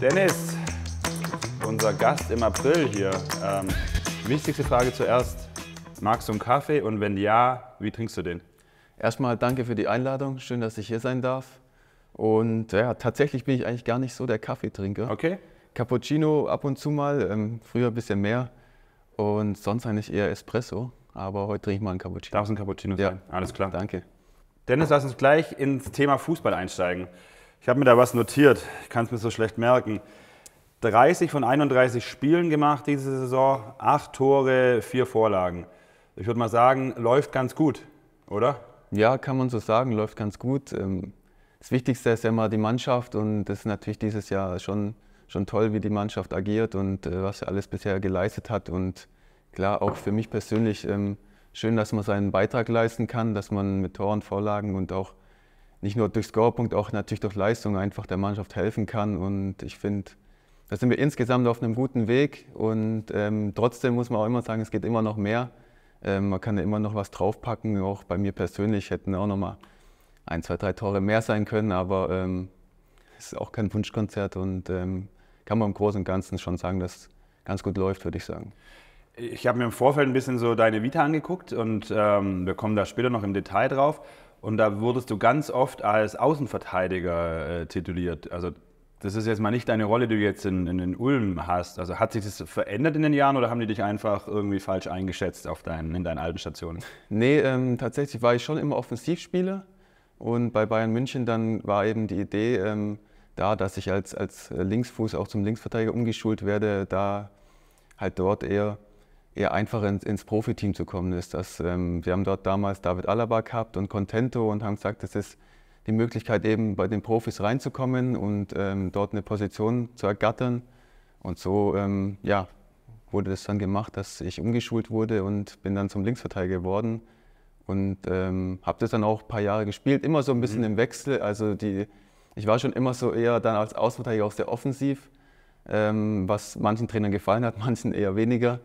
Dennis, unser Gast im April hier. Ähm, wichtigste Frage zuerst. Magst du einen Kaffee und wenn ja, wie trinkst du den? Erstmal danke für die Einladung. Schön, dass ich hier sein darf. Und ja, tatsächlich bin ich eigentlich gar nicht so der Kaffeetrinker. Okay. Cappuccino ab und zu mal, ähm, früher ein bisschen mehr. Und sonst eigentlich eher Espresso. Aber heute trinke ich mal einen Cappuccino. Darf es ein Cappuccino sein? Ja. Alles klar. Danke. Dennis, lass uns gleich ins Thema Fußball einsteigen. Ich habe mir da was notiert, ich kann es mir so schlecht merken. 30 von 31 Spielen gemacht diese Saison, 8 Tore, 4 Vorlagen. Ich würde mal sagen, läuft ganz gut, oder? Ja, kann man so sagen, läuft ganz gut. Ähm, das Wichtigste ist ja immer die Mannschaft und das ist natürlich dieses Jahr schon, schon toll, wie die Mannschaft agiert und äh, was sie alles bisher geleistet hat. Und klar, auch für mich persönlich ähm, schön, dass man seinen Beitrag leisten kann, dass man mit Toren, Vorlagen und auch nicht nur durch Scorepunkt, auch natürlich durch Leistung einfach der Mannschaft helfen kann. Und ich finde, da sind wir insgesamt auf einem guten Weg. Und ähm, trotzdem muss man auch immer sagen, es geht immer noch mehr. Ähm, man kann ja immer noch was draufpacken. Auch bei mir persönlich hätten auch noch mal ein, zwei, drei Tore mehr sein können. Aber ähm, es ähm, ist auch kein Wunschkonzert und ähm, kann man im Großen und Ganzen schon sagen, dass es ganz gut läuft, würde ich sagen. Ich habe mir im Vorfeld ein bisschen so deine Vita angeguckt und ähm, wir kommen da später noch im Detail drauf. Und da wurdest du ganz oft als Außenverteidiger äh, tituliert. Also das ist jetzt mal nicht deine Rolle, die du jetzt in, in, in Ulm hast. Also hat sich das verändert in den Jahren oder haben die dich einfach irgendwie falsch eingeschätzt auf deinen, in deinen alten Stationen? Nee, ähm, tatsächlich war ich schon immer Offensivspieler. Und bei Bayern München dann war eben die Idee ähm, da, dass ich als, als Linksfuß auch zum Linksverteidiger umgeschult werde, da halt dort eher eher einfach ins, ins Profiteam zu kommen ist. Dass, ähm, wir haben dort damals David Alaba gehabt und Contento und haben gesagt, das ist die Möglichkeit, eben bei den Profis reinzukommen und ähm, dort eine Position zu ergattern. Und so ähm, ja, wurde das dann gemacht, dass ich umgeschult wurde und bin dann zum Linksverteidiger geworden. Und ähm, habe das dann auch ein paar Jahre gespielt, immer so ein bisschen mhm. im Wechsel. Also die, ich war schon immer so eher dann als Außenverteidiger aus der Offensiv, ähm, was manchen Trainern gefallen hat, manchen eher weniger.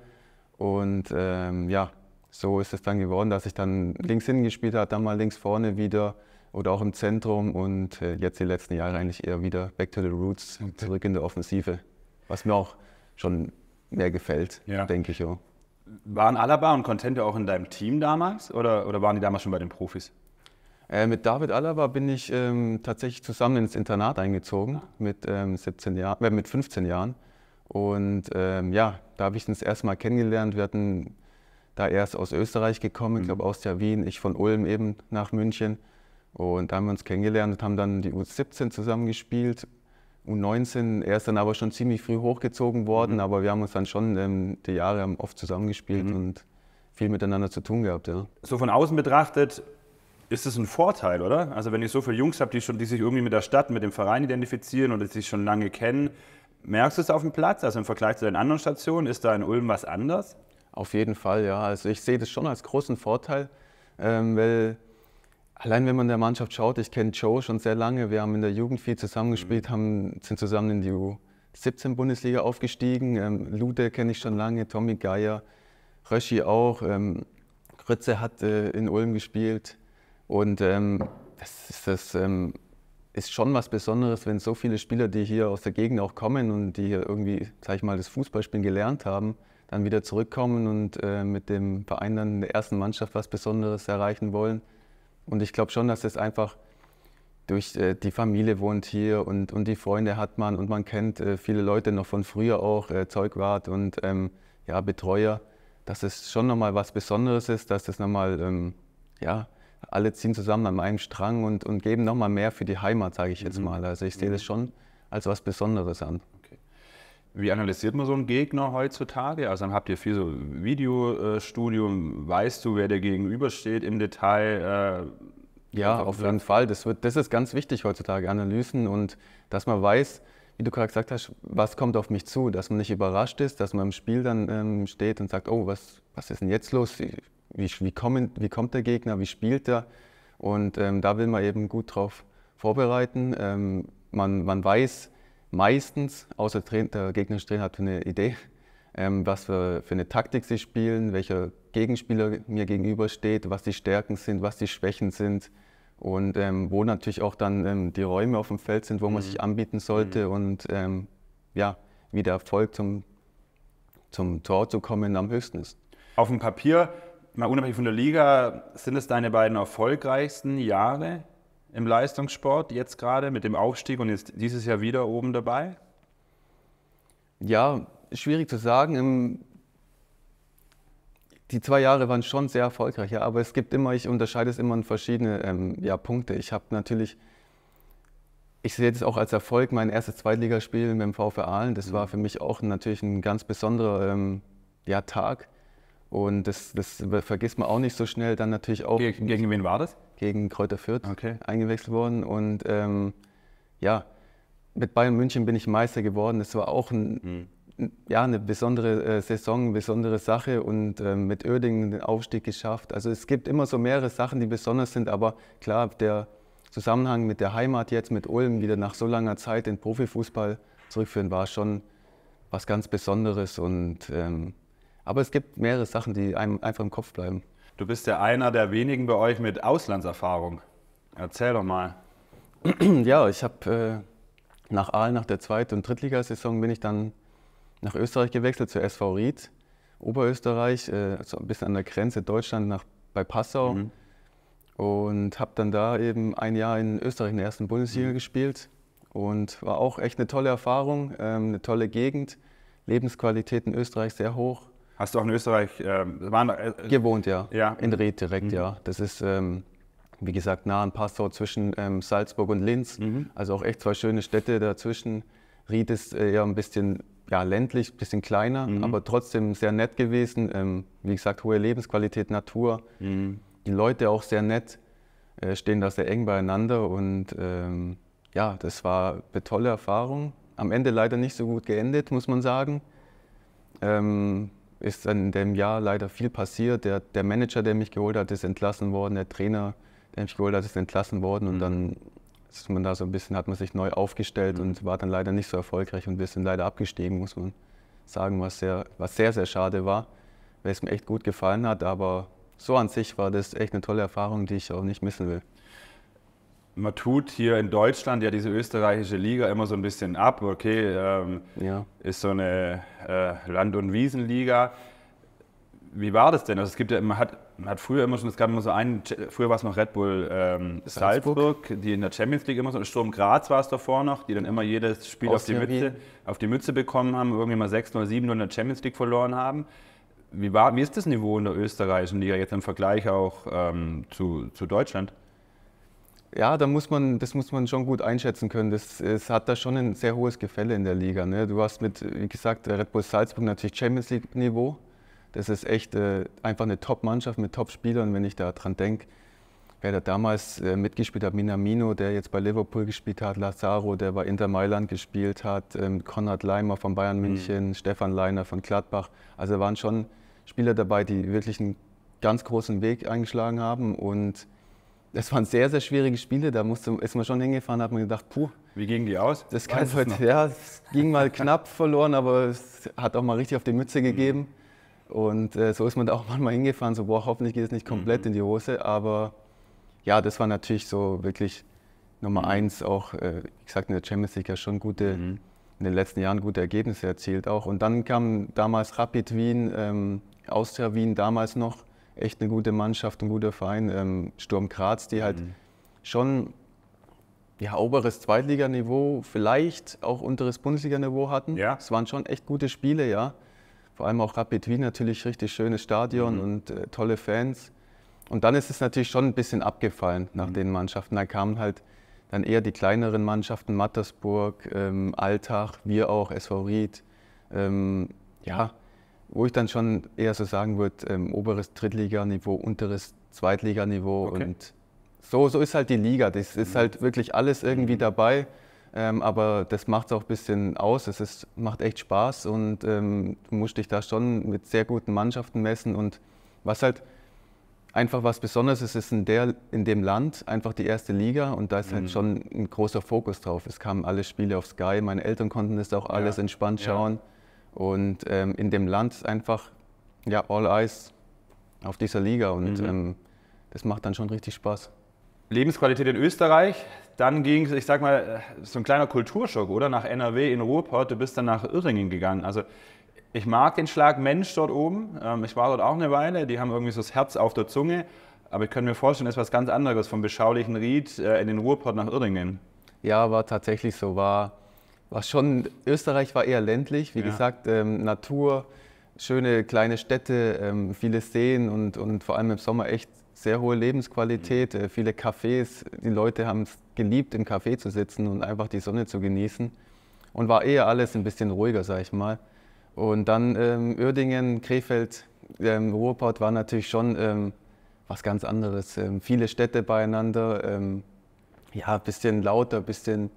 Und ähm, ja, so ist es dann geworden, dass ich dann links hinten gespielt habe, dann mal links vorne wieder oder auch im Zentrum und äh, jetzt die letzten Jahre eigentlich eher wieder back to the roots, zurück in der Offensive, was mir auch schon mehr gefällt, ja. denke ich. Auch. Waren Alaba und Contente auch in deinem Team damals oder, oder waren die damals schon bei den Profis? Äh, mit David Alaba bin ich ähm, tatsächlich zusammen ins Internat eingezogen ah. mit, ähm, 17 Jahr, äh, mit 15 Jahren. Und ähm, ja, da habe ich uns das Mal kennengelernt. Wir hatten da erst aus Österreich gekommen, ich mhm. glaube aus der Wien, ich von Ulm eben nach München. Und da haben wir uns kennengelernt und haben dann die U17 zusammengespielt. U19, er ist dann aber schon ziemlich früh hochgezogen worden, mhm. aber wir haben uns dann schon ähm, die Jahre oft zusammengespielt mhm. und viel miteinander zu tun gehabt. Ja. So von außen betrachtet ist es ein Vorteil, oder? Also wenn ihr so viele Jungs habt, die, schon, die sich irgendwie mit der Stadt, mit dem Verein identifizieren oder sich schon lange kennen, Merkst du es auf dem Platz? Also im Vergleich zu den anderen Stationen, ist da in Ulm was anders? Auf jeden Fall, ja. Also ich sehe das schon als großen Vorteil, ähm, weil allein wenn man der Mannschaft schaut, ich kenne Joe schon sehr lange, wir haben in der Jugend viel zusammengespielt, mhm. haben, sind zusammen in die U17-Bundesliga aufgestiegen. Ähm, Lude kenne ich schon lange, Tommy Geier, Röschi auch, ähm, Grütze hat äh, in Ulm gespielt und ähm, das ist das ähm, ist schon was Besonderes, wenn so viele Spieler, die hier aus der Gegend auch kommen und die hier irgendwie, sag ich mal, das Fußballspielen gelernt haben, dann wieder zurückkommen und äh, mit dem Verein dann in der ersten Mannschaft was Besonderes erreichen wollen. Und ich glaube schon, dass das einfach durch äh, die Familie wohnt hier und, und die Freunde hat man und man kennt äh, viele Leute noch von früher auch, äh, Zeugwart und ähm, ja, Betreuer, dass es schon nochmal was Besonderes ist, dass das nochmal ähm, ja, alle ziehen zusammen an einem Strang und, und geben nochmal mehr für die Heimat, sage ich jetzt mhm. mal. Also ich sehe das mhm. schon als was Besonderes an. Wie analysiert man so einen Gegner heutzutage? Also dann habt ihr viel so Videostudium, weißt du, wer dir gegenübersteht im Detail? Äh, ja, auf jeden Fall. Das, wird, das ist ganz wichtig heutzutage, Analysen und dass man weiß, wie du gerade gesagt hast, was kommt auf mich zu, dass man nicht überrascht ist, dass man im Spiel dann ähm, steht und sagt, oh, was, was ist denn jetzt los? wie, wie, kommen, wie kommt der Gegner, wie spielt er. Und ähm, da will man eben gut drauf vorbereiten. Ähm, man, man weiß meistens, außer der gegnerische Trainer hat eine Idee, ähm, was für, für eine Taktik sie spielen, welcher Gegenspieler mir gegenübersteht, was die Stärken sind, was die Schwächen sind und ähm, wo natürlich auch dann ähm, die Räume auf dem Feld sind, wo man mhm. sich anbieten sollte mhm. und ähm, ja, wie der Erfolg zum, zum Tor zu kommen am höchsten ist. Auf dem Papier mal unabhängig von der Liga, sind es deine beiden erfolgreichsten Jahre im Leistungssport jetzt gerade mit dem Aufstieg und jetzt dieses Jahr wieder oben dabei? Ja, schwierig zu sagen. Die zwei Jahre waren schon sehr erfolgreich, ja, aber es gibt immer, ich unterscheide es immer in verschiedene ähm, ja, Punkte. Ich habe natürlich, ich sehe das auch als Erfolg, mein erstes Zweitligaspiel mit dem VfR Aalen. Das mhm. war für mich auch natürlich ein ganz besonderer ähm, ja, Tag und das, das vergisst man auch nicht so schnell. Dann natürlich auch. Gegen, gegen wen war das? Gegen Kräuter Fürth okay. eingewechselt worden. Und ähm, ja, mit Bayern München bin ich Meister geworden. Das war auch ein, mhm. ja, eine besondere äh, Saison, eine besondere Sache. Und ähm, mit Oerdingen den Aufstieg geschafft. Also es gibt immer so mehrere Sachen, die besonders sind. Aber klar, der Zusammenhang mit der Heimat jetzt, mit Ulm, wieder nach so langer Zeit den Profifußball zurückführen, war schon was ganz Besonderes. Und. Ähm, aber es gibt mehrere Sachen, die einem einfach im Kopf bleiben. Du bist ja einer der wenigen bei euch mit Auslandserfahrung. Erzähl doch mal. Ja, ich habe äh, nach Aal, nach der Zweit- und Drittligasaison, bin ich dann nach Österreich gewechselt, zur SV Ried, Oberösterreich, äh, so ein bisschen an der Grenze Deutschland, nach, bei Passau. Mhm. Und habe dann da eben ein Jahr in Österreich in der ersten Bundesliga mhm. gespielt. Und war auch echt eine tolle Erfahrung, ähm, eine tolle Gegend. Lebensqualität in Österreich sehr hoch. Hast du auch in Österreich ähm, waren, äh, äh, gewohnt, ja. ja. In Ried direkt, mhm. ja. Das ist, ähm, wie gesagt, nah an Passau zwischen ähm, Salzburg und Linz. Mhm. Also auch echt zwei schöne Städte dazwischen. Ried ist eher äh, ein bisschen ja, ländlich, ein bisschen kleiner, mhm. aber trotzdem sehr nett gewesen. Ähm, wie gesagt, hohe Lebensqualität, Natur. Mhm. Die Leute auch sehr nett, äh, stehen da sehr eng beieinander. Und ähm, ja, das war eine tolle Erfahrung. Am Ende leider nicht so gut geendet, muss man sagen. Ähm, ist in dem Jahr leider viel passiert. Der, der Manager, der mich geholt hat, ist entlassen worden. Der Trainer, der mich geholt hat, ist entlassen worden. Und mhm. dann ist man da so ein bisschen, hat man sich neu aufgestellt mhm. und war dann leider nicht so erfolgreich und wir sind leider abgestiegen, muss man sagen, was sehr, was sehr, sehr schade war, weil es mir echt gut gefallen hat. Aber so an sich war das echt eine tolle Erfahrung, die ich auch nicht missen will man tut hier in Deutschland ja diese österreichische Liga immer so ein bisschen ab. Okay, ähm, ja. ist so eine äh, Land- und Wiesenliga. Wie war das denn? Also es gibt ja, man hat, man hat früher immer schon, es gab immer so einen, früher war es noch Red Bull ähm, Salzburg. Salzburg. die in der Champions League immer so, Sturm Graz war es davor noch, die dann immer jedes Spiel auf die, Mütze, auf die Mütze bekommen haben, irgendwie mal 6-0, 7-0 in der Champions League verloren haben. Wie, war, wie ist das Niveau in der österreichischen Liga jetzt im Vergleich auch ähm, zu, zu Deutschland? Ja, da muss man, das muss man schon gut einschätzen können. Das, es hat da schon ein sehr hohes Gefälle in der Liga. Ne? Du hast mit, wie gesagt, Red Bull Salzburg natürlich Champions League-Niveau. Das ist echt äh, einfach eine Top-Mannschaft mit Top-Spielern. Wenn ich daran denke, wer da damals äh, mitgespielt hat, Minamino, der jetzt bei Liverpool gespielt hat, Lazaro, der bei Inter Mailand gespielt hat, ähm, Konrad Leimer von Bayern mhm. München, mhm. Stefan Leiner von Gladbach. Also waren schon Spieler dabei, die wirklich einen ganz großen Weg eingeschlagen haben und das waren sehr, sehr schwierige Spiele. Da musste, ist man schon hingefahren, hat man gedacht, puh. Wie gingen die aus? Das kann heute, ja, es ging mal knapp verloren, aber es hat auch mal richtig auf die Mütze gegeben. Mhm. Und äh, so ist man da auch manchmal hingefahren, so, boah, hoffentlich geht es nicht komplett mhm. in die Hose. Aber ja, das war natürlich so wirklich Nummer mhm. eins, auch, äh, wie gesagt, in der Champions League ja schon gute, mhm. in den letzten Jahren gute Ergebnisse erzielt auch. Und dann kam damals Rapid Wien, ähm, Austria Wien damals noch echt eine gute Mannschaft, ein guter Verein. Ähm, Sturm Graz, die halt mhm. schon ja, oberes Zweitliganiveau, vielleicht auch unteres Bundesliganiveau hatten. Ja. Es waren schon echt gute Spiele, ja. Vor allem auch Rapid Wien natürlich richtig schönes Stadion mhm. und äh, tolle Fans. Und dann ist es natürlich schon ein bisschen abgefallen nach mhm. den Mannschaften. Da kamen halt dann eher die kleineren Mannschaften, Mattersburg, ähm, Alltag, wir auch, SV Ried. Ähm, ja, wo ich dann schon eher so sagen würde, ähm, oberes Drittliganiveau, unteres Zweitliganiveau okay. und so, so ist halt die Liga. Das ist mhm. halt wirklich alles irgendwie mhm. dabei. Ähm, aber das macht es auch ein bisschen aus. Es ist, macht echt Spaß und ähm, du musst dich da schon mit sehr guten Mannschaften messen. Und was halt einfach was Besonderes ist, ist in, der, in dem Land einfach die erste Liga und da ist halt mhm. halt schon ein großer Fokus drauf. Es kamen alle Spiele auf Sky, meine Eltern konnten das auch alles ja. entspannt schauen. Ja und ähm, in dem Land ist einfach, ja, all eyes auf dieser Liga und mhm. ähm, das macht dann schon richtig Spaß. Lebensqualität in Österreich, dann ging es, ich sag mal, äh, so ein kleiner Kulturschock, oder? Nach NRW in Ruhrport, du bist dann nach Irringen gegangen. Also ich mag den Schlag Mensch dort oben. Ähm, ich war dort auch eine Weile, die haben irgendwie so das Herz auf der Zunge. Aber ich könnte mir vorstellen, das ist was ganz anderes vom beschaulichen Ried äh, in den Ruhrport nach Irringen. Ja, war tatsächlich so. War war schon, Österreich war eher ländlich, wie ja. gesagt, ähm, Natur, schöne kleine Städte, ähm, viele Seen und, und vor allem im Sommer echt sehr hohe Lebensqualität, mhm. äh, viele Cafés, die Leute haben es geliebt, im Café zu sitzen und einfach die Sonne zu genießen und war eher alles ein bisschen ruhiger, sag ich mal. Und dann ähm, Uerdingen, Krefeld, ähm, Ruhrpott war natürlich schon ähm, was ganz anderes. Ähm, viele Städte beieinander, ähm, ja, ein bisschen lauter, ein bisschen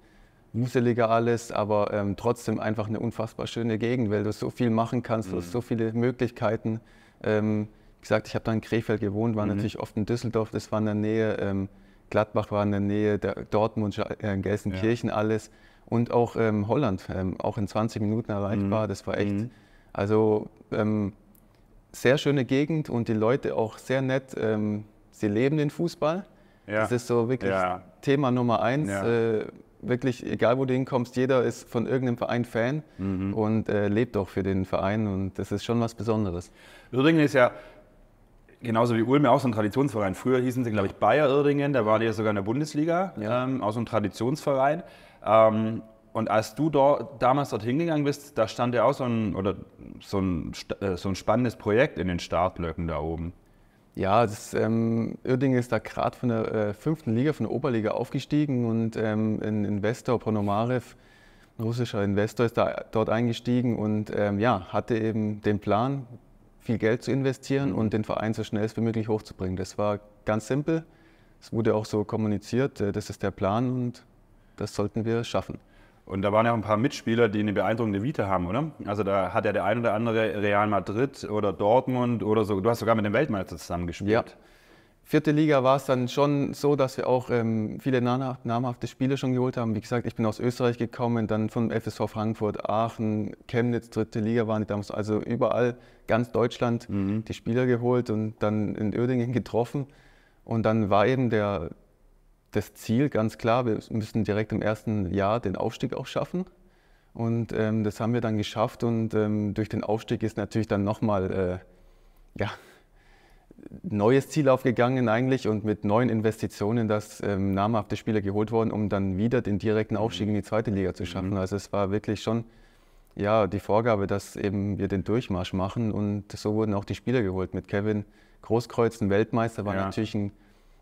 wuseliger alles, aber ähm, trotzdem einfach eine unfassbar schöne Gegend, weil du so viel machen kannst, mhm. du hast mhm. so viele Möglichkeiten. Ähm, wie gesagt, ich habe da in Krefeld gewohnt, war mhm. natürlich oft in Düsseldorf, das war in der Nähe, ähm, Gladbach war in der Nähe, der Dortmund, äh, Gelsenkirchen, ja. alles. Und auch ähm, Holland, ähm, auch in 20 Minuten erreichbar, mhm. das war echt, mhm. also ähm, sehr schöne Gegend und die Leute auch sehr nett, sie leben den Fußball. Ja. Das ist so wirklich ja. Thema Nummer eins. Äh, wirklich, egal wo du hinkommst, jeder ist von irgendeinem Verein Fan mhm. und äh, lebt auch für den Verein und das ist schon was Besonderes. Irdingen ist ja genauso wie Ulm auch so ein Traditionsverein. Früher hießen sie, glaube ich, Bayer Irdingen, da war die ja sogar in der Bundesliga, ja. ähm, auch so ein Traditionsverein. Ähm, und als du do, damals dort hingegangen bist, da stand ja auch so ein, oder so ein, äh, so ein spannendes Projekt in den Startblöcken da oben. Ja, das, ähm, Uerdingen ist da gerade von der äh, fünften Liga, von der Oberliga aufgestiegen und ähm, ein Investor, Ponomarev, ein russischer Investor, ist da dort eingestiegen und ähm, ja, hatte eben den Plan, viel Geld zu investieren und mhm. den Verein so schnell wie möglich hochzubringen. Das war ganz simpel. Es wurde auch so kommuniziert, äh, das ist der Plan und das sollten wir schaffen. Und da waren ja auch ein paar Mitspieler, die eine beeindruckende Vita haben, oder? Also da hat ja der ein oder andere Real Madrid oder Dortmund oder so. Du hast sogar mit dem Weltmeister zusammen gespielt. Ja. Vierte Liga war es dann schon so, dass wir auch ähm, viele namhafte Spiele schon geholt haben. Wie gesagt, ich bin aus Österreich gekommen, dann von FSV Frankfurt, Aachen, Chemnitz, dritte Liga waren die damals. Also überall, ganz Deutschland, mhm. die Spieler geholt und dann in Uerdingen getroffen. Und dann war eben der das Ziel ganz klar, wir müssen direkt im ersten Jahr den Aufstieg auch schaffen. Und ähm, das haben wir dann geschafft und ähm, durch den Aufstieg ist natürlich dann nochmal äh, ja, neues Ziel aufgegangen eigentlich und mit neuen Investitionen dass ähm, namhafte Spieler geholt wurden, um dann wieder den direkten Aufstieg in die zweite Liga zu schaffen. Mhm. Also es war wirklich schon ja, die Vorgabe, dass eben wir den Durchmarsch machen und so wurden auch die Spieler geholt. Mit Kevin Großkreuz, ein Weltmeister, war ja. natürlich ein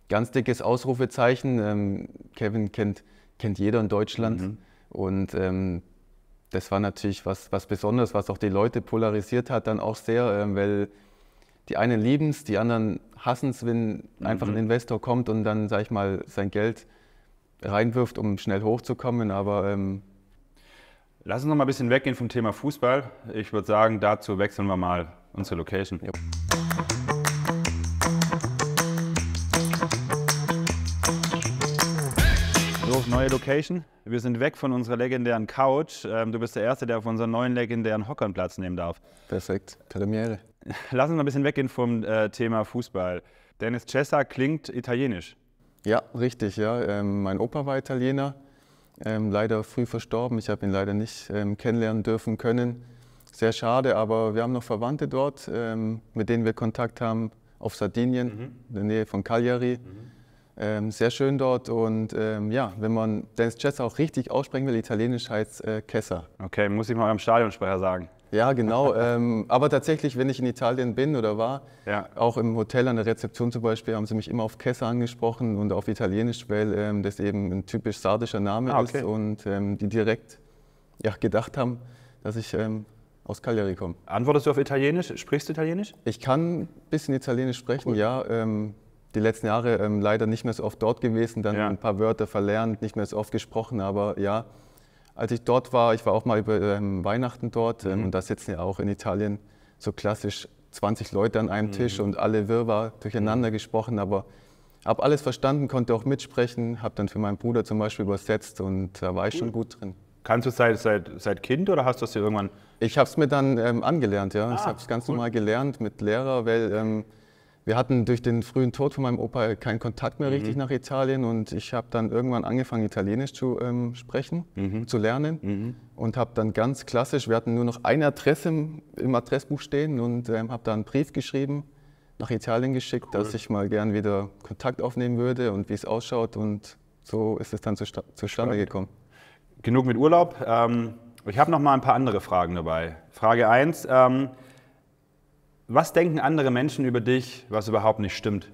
ganz dickes Ausrufezeichen. Ähm, Kevin kennt, kennt jeder in Deutschland. Mhm. Und ähm, das war natürlich was, was Besonderes, was auch die Leute polarisiert hat, dann auch sehr, ähm, weil die einen lieben es, die anderen hassen es, wenn mhm. einfach ein mhm. Investor kommt und dann, sag ich mal, sein Geld reinwirft, um schnell hochzukommen. Aber ähm, lass uns noch mal ein bisschen weggehen vom Thema Fußball. Ich würde sagen, dazu wechseln wir mal unsere Location. Ja. Neue Location. Wir sind weg von unserer legendären Couch. Ähm, du bist der Erste, der auf unseren neuen legendären Hockern Platz nehmen darf. Perfekt. Premiere. Lass uns mal ein bisschen weggehen vom äh, Thema Fußball. Dennis Cessa klingt italienisch. Ja, richtig. Ja. Ähm, mein Opa war Italiener, ähm, leider früh verstorben. Ich habe ihn leider nicht ähm, kennenlernen dürfen können. Sehr schade, aber wir haben noch Verwandte dort, ähm, mit denen wir Kontakt haben auf Sardinien, mhm. in der Nähe von Cagliari. Mhm. Ähm, sehr schön dort und ähm, ja, wenn man Dennis Chesser auch richtig aussprechen will, italienisch heißt äh, Kessa. Okay, muss ich mal beim Stadionsprecher sagen. Ja, genau. ähm, aber tatsächlich, wenn ich in Italien bin oder war, ja. auch im Hotel an der Rezeption zum Beispiel, haben sie mich immer auf Kessa angesprochen und auf Italienisch, weil ähm, das eben ein typisch sardischer Name ah, okay. ist und ähm, die direkt ja, gedacht haben, dass ich ähm, aus Cagliari komme. Antwortest du auf Italienisch? Sprichst du Italienisch? Ich kann ein bisschen Italienisch sprechen, cool. ja. Ähm, die letzten Jahre ähm, leider nicht mehr so oft dort gewesen, dann ja. ein paar Wörter verlernt, nicht mehr so oft gesprochen, aber ja, als ich dort war, ich war auch mal über ähm, Weihnachten dort ähm, mhm. und da sitzen ja auch in Italien so klassisch 20 Leute an einem mhm. Tisch und alle wirrwarr durcheinander mhm. gesprochen, aber habe alles verstanden, konnte auch mitsprechen, habe dann für meinen Bruder zum Beispiel übersetzt und da war ich schon gut drin. Kannst du seit, seit, seit Kind oder hast du das irgendwann? Ich habe es mir dann ähm, angelernt, ja. Ah, ich habe es ganz cool. normal gelernt mit Lehrer, weil ähm, wir hatten durch den frühen Tod von meinem Opa keinen Kontakt mehr richtig mhm. nach Italien und ich habe dann irgendwann angefangen, Italienisch zu ähm, sprechen, mhm. zu lernen mhm. und habe dann ganz klassisch, wir hatten nur noch eine Adresse im, im Adressbuch stehen und ähm, habe dann einen Brief geschrieben, nach Italien geschickt, cool. dass ich mal gern wieder Kontakt aufnehmen würde und wie es ausschaut und so ist es dann zustande Spannend. gekommen. Genug mit Urlaub. Ähm, ich habe noch mal ein paar andere Fragen dabei. Frage 1. Was denken andere Menschen über dich, was überhaupt nicht stimmt?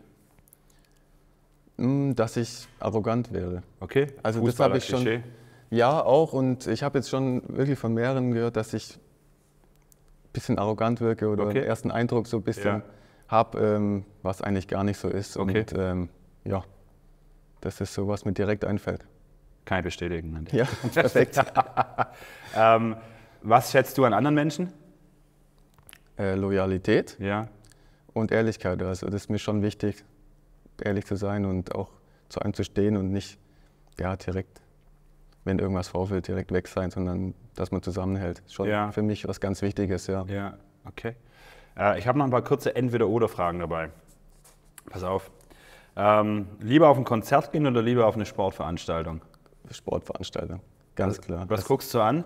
Mm, dass ich arrogant wäre. Okay. Also das habe ich schon. Klischee. Ja, auch. Und ich habe jetzt schon wirklich von mehreren gehört, dass ich ein bisschen arrogant wirke oder okay. ersten Eindruck so ein bisschen ja. habe, ähm, was eigentlich gar nicht so ist. Okay. Und ähm, ja, das ist so, was mir direkt einfällt. Kann ich bestätigen. Ja, perfekt. ähm, was schätzt du an anderen Menschen? äh, Loyalität ja. und Ehrlichkeit. Also das ist mir schon wichtig, ehrlich zu sein und auch zu einem zu stehen und nicht ja, direkt, wenn irgendwas vorfällt, direkt weg sein, sondern dass man zusammenhält. Schon ja. für mich was ganz Wichtiges, ja. Ja, okay. Äh, ich habe noch ein paar kurze Entweder-Oder-Fragen dabei. Pass auf. Ähm, lieber auf ein Konzert gehen oder lieber auf eine Sportveranstaltung? Sportveranstaltung, ganz also, klar. Was das guckst du an?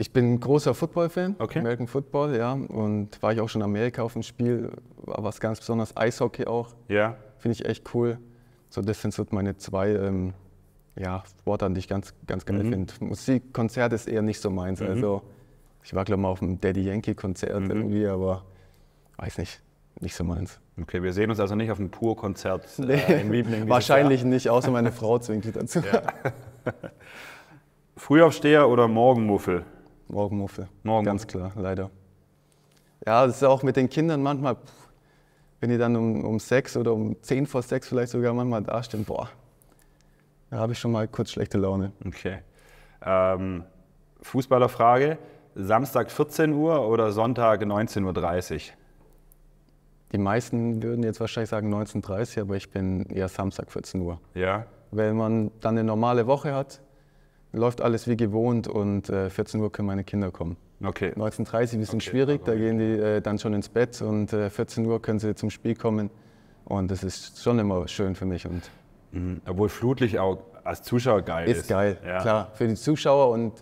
Ich bin großer Football-Fan, okay. American Football, ja. Und war ich auch schon in Amerika auf dem Spiel, war was ganz Besonderes. Eishockey auch. Ja. Finde ich echt cool. So, das sind so meine zwei ähm, ja, Sportarten, die ich ganz, ganz geil mhm. finde. Musik, Konzert ist eher nicht so meins. Mhm. Also, ich war, glaube ich, mal auf einem Daddy Yankee-Konzert mhm. irgendwie, aber weiß nicht, nicht so meins. Okay, wir sehen uns also nicht auf einem Pur-Konzert äh, nee. in Liebling. Wahrscheinlich nicht, außer meine Frau zwingt mich dazu. Ja. Frühaufsteher oder Morgenmuffel? Morgenmuffel. Morgen. Ganz klar, leider. Ja, das ist auch mit den Kindern manchmal, wenn die dann um, um sechs oder um zehn vor sechs vielleicht sogar manchmal dastehen, boah, da habe ich schon mal kurz schlechte Laune. Okay. Ähm, Fußballerfrage, Samstag 14 Uhr oder Sonntag 19.30 Uhr? Die meisten würden jetzt wahrscheinlich sagen 19.30 Uhr, aber ich bin eher Samstag 14 Uhr. Ja. Wenn man dann eine normale Woche hat, läuft alles wie gewohnt und äh, 14 Uhr können meine Kinder kommen. Okay. 19.30 Uhr ein bisschen okay, schwierig, da gehen die äh, dann schon ins Bett und äh, 14 Uhr können sie zum Spiel kommen. Und das ist schon immer schön für mich. Und mhm. Obwohl Flutlicht auch als Zuschauer geil ist. Ist geil, ja. klar, für die Zuschauer. Und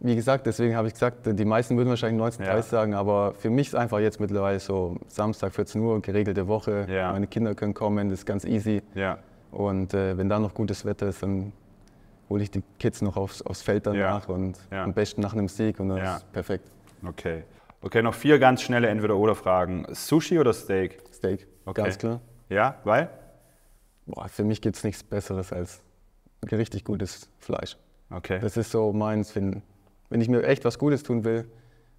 wie gesagt, deswegen habe ich gesagt, die meisten würden wahrscheinlich 19.30 ja. sagen, aber für mich ist einfach jetzt mittlerweile so Samstag 14 Uhr, geregelte Woche. Ja. Meine Kinder können kommen, das ist ganz easy. Ja. Und äh, wenn da noch gutes Wetter ist, dann hole ich die Kids noch aufs, aufs Feld danach ja. und ja. am besten nach einem Sieg und das ja. ist perfekt. Okay. Okay, noch vier ganz schnelle Entweder-Oder-Fragen. Sushi oder Steak? Steak, okay. ganz klar. Ja, weil? Boah, für mich gibt es nichts Besseres als richtig gutes Fleisch. Okay. Das ist so meins, wenn, wenn ich mir echt was Gutes tun will,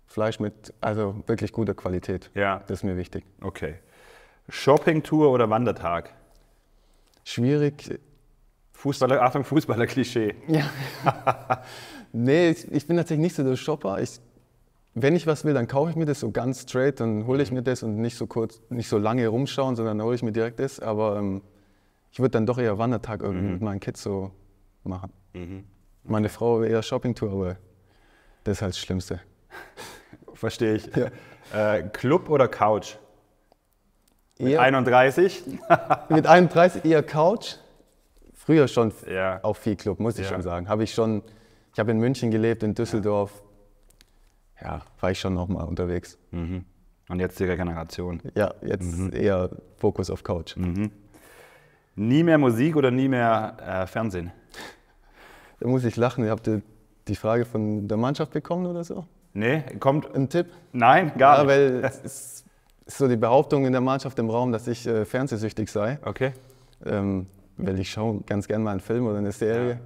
Fleisch mit, also wirklich guter Qualität. Ja. Das ist mir wichtig. Okay. Shopping-Tour oder Wandertag? Schwierig Fußballer, Achtung, Fußballer-Klischee. Ja. nee, ich, bin tatsächlich nicht so der Shopper. Ich, wenn ich was will, dann kaufe ich mir das so ganz straight, dann hole ich mhm. mir das und nicht so kurz, nicht so lange rumschauen, sondern hole ich mir direkt das. Aber ähm, ich würde dann doch eher Wandertag irgendwie mhm. mit meinen Kids so machen. Mhm. Meine Frau eher Shoppingtour, aber das ist halt das Schlimmste. Verstehe ich. Ja. Äh, Club oder Couch? Mit eher, 31? mit 31 eher Couch früher schon ja. auch viel Club, muss ich ja. schon sagen. Habe ich schon, ich habe in München gelebt, in Düsseldorf. Ja, war ich schon nochmal unterwegs. Mhm. Und jetzt die Regeneration. Ja, jetzt mhm. eher Fokus auf Couch. Mhm. Nie mehr Musik oder nie mehr äh, Fernsehen? Da muss ich lachen. Habt ihr die Frage von der Mannschaft bekommen oder so? Nee, kommt. Ein Tipp? Nein, gar nicht. ja, Weil es ist so die Behauptung in der Mannschaft im Raum, dass ich äh, fernsehsüchtig sei. Okay. Ähm, weil ich schaue ganz gerne mal einen Film oder eine Serie.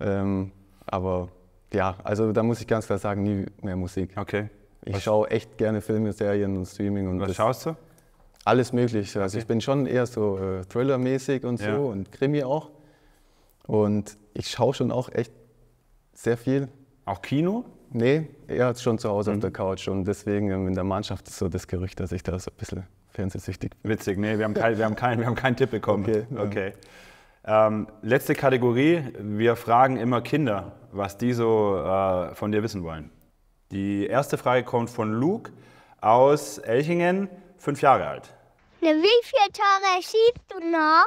Ja. Ähm, aber ja, also da muss ich ganz klar sagen, nie mehr Musik. Okay. Ich was? schaue echt gerne Filme, Serien und Streaming. Und was schaust du? Alles möglich. Also okay. ich bin schon eher so äh, Thriller-mäßig und ja. so und Krimi auch. Und ich schaue schon auch echt sehr viel. Auch Kino? Nee, er hat schon zu Hause mhm. auf der Couch und deswegen ähm, in der Mannschaft ist so das Gerücht, dass ich da so ein bisschen fernsehsüchtig. Witzig, nee, wir haben, kein, wir haben, kein, wir haben keinen Tipp bekommen. Okay. okay. Ähm, letzte Kategorie, wir fragen immer Kinder, was die so äh, von dir wissen wollen. Die erste Frage kommt von Luke aus Elchingen, fünf Jahre alt. Wie viele Tore schießt du noch?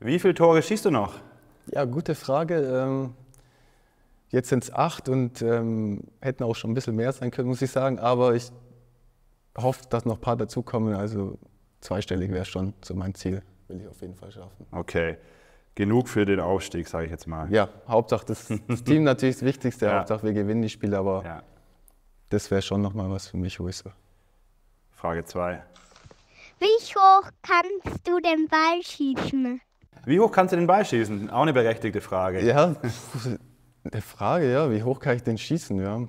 Wie viele Tore schießt du noch? Ja, gute Frage. Ähm, jetzt sind es acht und ähm, hätten auch schon ein bisschen mehr sein können, muss ich sagen. Aber ich hoffe, dass noch ein paar dazukommen. Also zweistellig wäre schon so mein Ziel. Will ich auf jeden Fall schaffen. Okay. Genug für den Aufstieg, sage ich jetzt mal. Ja, Hauptsache das, das Team natürlich das Wichtigste. Ja. Hauptsache wir gewinnen die Spiele, aber ja. das wäre schon nochmal was für mich, wo so. Frage 2. Wie hoch kannst du den Ball schießen? Wie hoch kannst du den Ball schießen? Auch eine berechtigte Frage. Ja, eine Frage, ja. Wie hoch kann ich den schießen? Ja.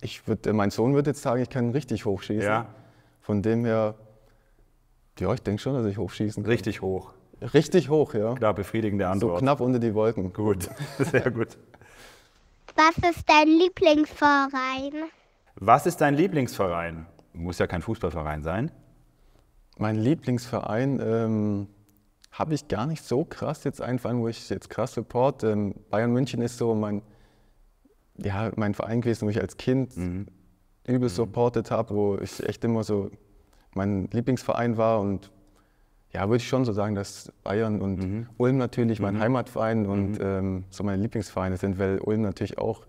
Ich würd, mein Sohn würde jetzt sagen, ich kann richtig hoch schießen. Ja. Von dem her, ja, ich denke schon, dass ich hochschießen kann. Richtig hoch. Richtig hoch, ja. Klar, befriedigende Antwort. So knapp unter die Wolken. Gut, sehr gut. Was ist dein Lieblingsverein? Was ist dein Lieblingsverein? Muss ja kein Fußballverein sein. Mein Lieblingsverein ähm, habe ich gar nicht so krass jetzt einfach, wo ich jetzt krass support. Ähm, Bayern München ist so mein, ja, mein Verein gewesen, wo ich als Kind mhm übel mhm. supportet habe, wo ich echt immer so mein Lieblingsverein war und ja, würde ich schon so sagen, dass Bayern und mhm. Ulm natürlich mein mhm. Heimatverein und mhm. ähm, so meine Lieblingsvereine sind, weil Ulm natürlich auch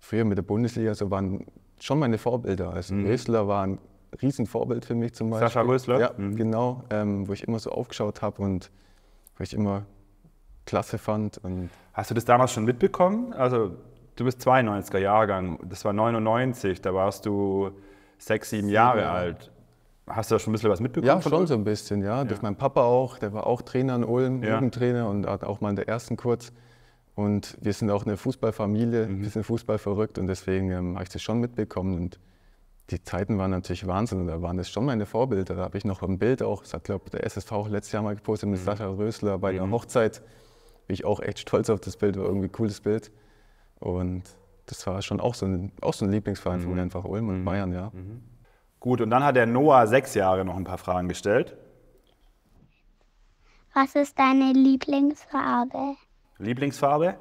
früher mit der Bundesliga so waren schon meine Vorbilder. Also mhm. Rösler war ein Riesenvorbild für mich zum Beispiel. Sascha Rösler? Ja, mhm. genau, ähm, wo ich immer so aufgeschaut habe und wo ich immer klasse fand. Hast du das damals schon mitbekommen? Also du bist 92er Jahrgang, das war 99, da warst du sechs, sieben Jahre alt. Hast du da schon ein bisschen was mitbekommen? Ja, schon so ein bisschen, ja. ja. Durch meinen Papa auch, der war auch Trainer in Ulm, ja. Jugendtrainer und hat auch mal in der ersten kurz. Und wir sind auch eine Fußballfamilie, mhm. wir sind Fußball und deswegen ähm, habe ich das schon mitbekommen. Und die Zeiten waren natürlich Wahnsinn und da waren das schon meine Vorbilder. Da habe ich noch ein Bild auch, das hat glaube der SSV auch letztes Jahr mal gepostet mit mhm. Sascha Rösler bei mhm. der Hochzeit. Bin ich auch echt stolz auf das Bild, war irgendwie ein cooles Bild. Und das war schon auch so ein, auch so ein Lieblingsverein mhm. von mir, einfach Ulm und mhm. Bayern, ja. Mhm. Gut, und dann hat der Noah sechs Jahre noch ein paar Fragen gestellt. Was ist deine Lieblingsfarbe? Lieblingsfarbe?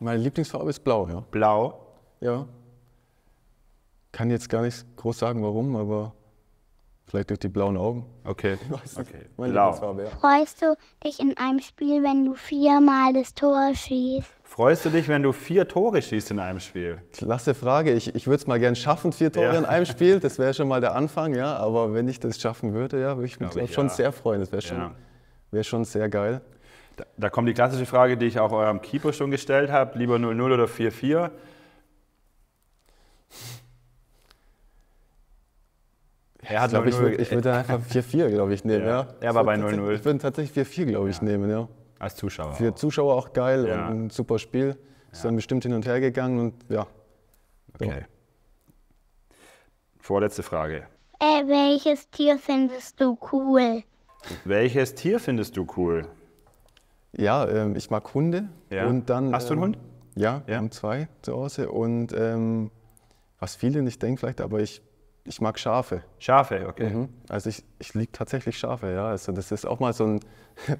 Meine Lieblingsfarbe ist blau, ja. Blau? Ja. Kann jetzt gar nicht groß sagen, warum, aber Vielleicht durch die blauen Augen. Okay. Weißt du, okay. Meine Blau. Freust du dich in einem Spiel, wenn du viermal das Tor schießt? Freust du dich, wenn du vier Tore schießt in einem Spiel? Klasse Frage. Ich, ich würde es mal gerne schaffen, vier Tore ja. in einem Spiel. Das wäre schon mal der Anfang, ja. Aber wenn ich das schaffen würde, ja, würde ich mich ich, schon ja. sehr freuen. Das wäre schon, wär schon sehr geil. Da, da kommt die klassische Frage, die ich auch eurem Keeper schon gestellt habe. Lieber 0-0 oder 4-4? Er hat ich glaube, ich, würd, ich würde einfach 4-4, glaube ich, nehmen. Ja. ja. Er war bei 0-0. Ich würde tatsächlich 4-4, glaube ich, ja. nehmen, ja. Als Zuschauer. Für auch. Zuschauer auch geil ja. und ein super Spiel. Ist dann bestimmt hin und her gegangen und ja. Okay. Vorletzte Frage. Äh, welches Tier findest du cool? Welches Tier findest du cool? Ja, ähm, ich mag Hunde. Und dann, Hast ähm, du einen ähm, Hund? Ja, wir haben zwei zu Hause. Und ähm, was viele nicht denken vielleicht, aber ich ich mag Schafe. Schafe, okay. Mhm. Also ich, ich liebe tatsächlich Schafe, ja. Also das ist auch mal so ein,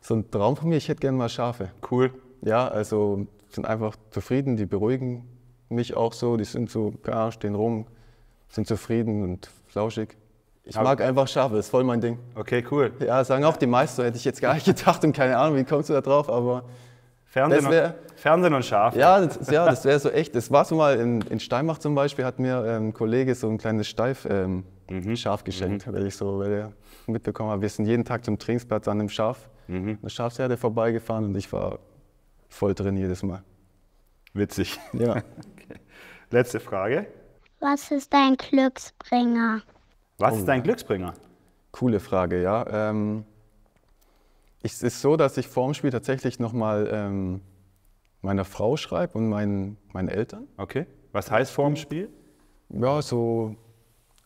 so ein Traum von mir. Ich hätte gerne mal Schafe. Cool. Ja, also sind einfach zufrieden, die beruhigen mich auch so. Die sind so, ja, stehen rum, sind zufrieden und flauschig. Ich Aber mag einfach Schafe, das ist voll mein Ding. Okay, cool. Ja, sagen auch die meisten, hätte ich jetzt gar nicht gedacht und keine Ahnung, wie kommst du da drauf, aber Fernsehen, wär, und, Fernsehen und Schafe. Ja, das, ja, das wäre so echt. Das war so mal in, in Steinbach zum Beispiel, hat mir ein ähm, Kollege so ein kleines Steif. Ähm, mhm. Schaf geschenkt, mhm. weil ich so weil er mitbekommen habe, wir sind jeden Tag zum Trainingsplatz an einem Schaf, mhm. eine Schafsherde vorbeigefahren und ich war voll drin jedes Mal. Witzig. Ja. okay. Letzte Frage. Was ist dein Glücksbringer? Was oh. ist dein Glücksbringer? Coole Frage, ja. Ähm, es ist so, dass ich vor Spiel tatsächlich nochmal ähm, meiner Frau schreibe und meinen, meinen Eltern. Okay. Was heißt vor Spiel? Ja, so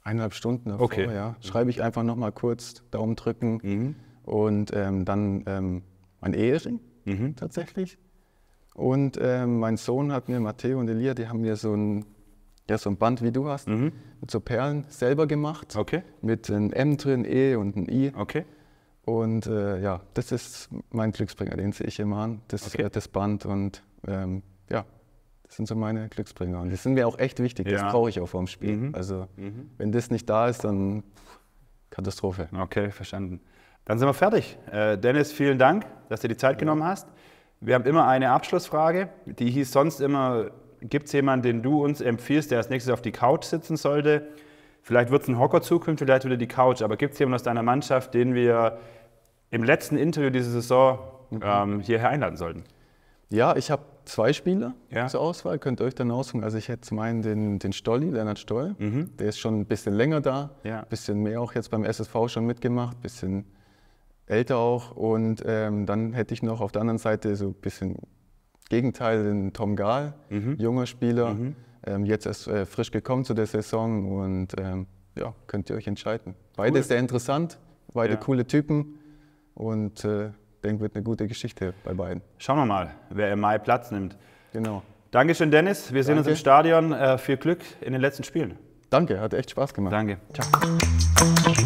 eineinhalb Stunden davor, okay. ja. Schreibe ich einfach nochmal kurz, Daumen drücken mhm. und ähm, dann ähm, mein Ehering mhm. tatsächlich. Und ähm, mein Sohn hat mir, Matteo und Elia, die haben mir so ein, ja, so ein Band, wie du hast, mhm. mit so Perlen selber gemacht. Okay. Mit einem M drin, E und einem I. Okay. Und äh, ja, das ist mein Glücksbringer, den sehe ich immer an. Das okay. Äh, das Band und ähm, ja, das sind so meine Glücksbringer. Und das sind mir auch echt wichtig, ja. das brauche ich auch vorm Spiel. Mhm. Also mhm. wenn das nicht da ist, dann Katastrophe. Okay, verstanden. Dann sind wir fertig. Äh, Dennis, vielen Dank, dass du die Zeit ja. genommen hast. Wir haben immer eine Abschlussfrage, die hieß sonst immer, gibt es jemanden, den du uns empfiehlst, der als nächstes auf die Couch sitzen sollte? Vielleicht wird es ein Hocker zukünftig, vielleicht wieder die Couch. Aber gibt es jemanden aus deiner Mannschaft, den wir im letzten Interview dieser Saison mhm. ähm, hierher einladen sollten? Ja, ich habe zwei Spieler ja. zur Auswahl, könnt ihr euch dann aussuchen. Also ich hätte zum einen den, den Stolli, Leonard Stoll, mhm. der ist schon ein bisschen länger da, ein ja. bisschen mehr auch jetzt beim SSV schon mitgemacht, ein bisschen älter auch. Und ähm, dann hätte ich noch auf der anderen Seite so ein bisschen Gegenteil den Tom Gahl, mhm. junger Spieler. Mhm ähm, jetzt erst äh, frisch gekommen zu der Saison und ähm, ja, könnt ihr euch entscheiden. Beide cool. sehr interessant, beide ja. coole Typen und äh, denke, wird eine gute Geschichte bei beiden. Schauen wir mal, wer im Mai Platz nimmt. Genau. Dankeschön, Dennis. Wir sehen uns im Stadion. Äh, viel Glück in den letzten Spielen. Danke, hat echt Spaß gemacht. Danke. Ciao.